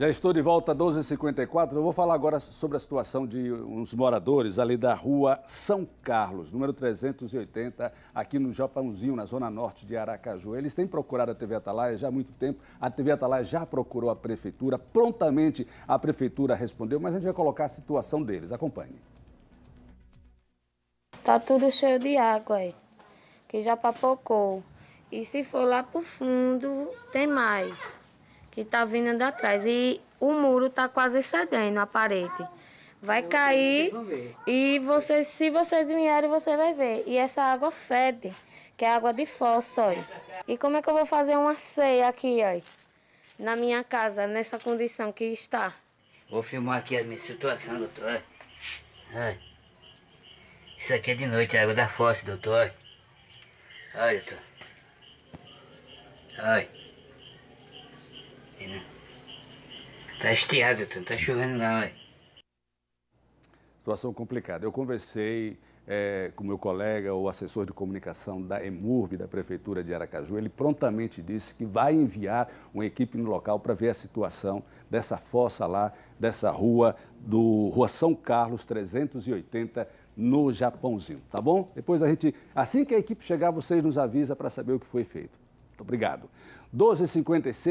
Já estou de volta, 12h54. Eu vou falar agora sobre a situação de uns moradores ali da rua São Carlos, número 380, aqui no Japãozinho, na zona norte de Aracaju. Eles têm procurado a TV Atalaia já há muito tempo. A TV Atalaia já procurou a prefeitura. Prontamente a prefeitura respondeu, mas a gente vai colocar a situação deles. Acompanhe. Tá tudo cheio de água aí, que já papocou. E se for lá pro fundo, tem mais que está vindo de atrás. E o muro está quase cedendo a parede. Vai cair e você, se vocês vierem, você vai ver. E essa água fede, que é água de fossa, olha. E como é que eu vou fazer uma ceia aqui, olha, na minha casa, nessa condição que está? Vou filmar aqui a minha situação, doutor. Ai. Isso aqui é de noite, é água da fossa, doutor. Olha, doutor. Olha. Tá estiado, não tá, tá chovendo não, Situação complicada. Eu conversei é, com meu colega, o assessor de comunicação da EMURB, da Prefeitura de Aracaju, ele prontamente disse que vai enviar uma equipe no local para ver a situação dessa fossa lá, dessa rua, do Rua São Carlos 380, no Japãozinho, tá bom? Depois a gente, assim que a equipe chegar, vocês nos avisa para saber o que foi feito. Muito obrigado. 12h56.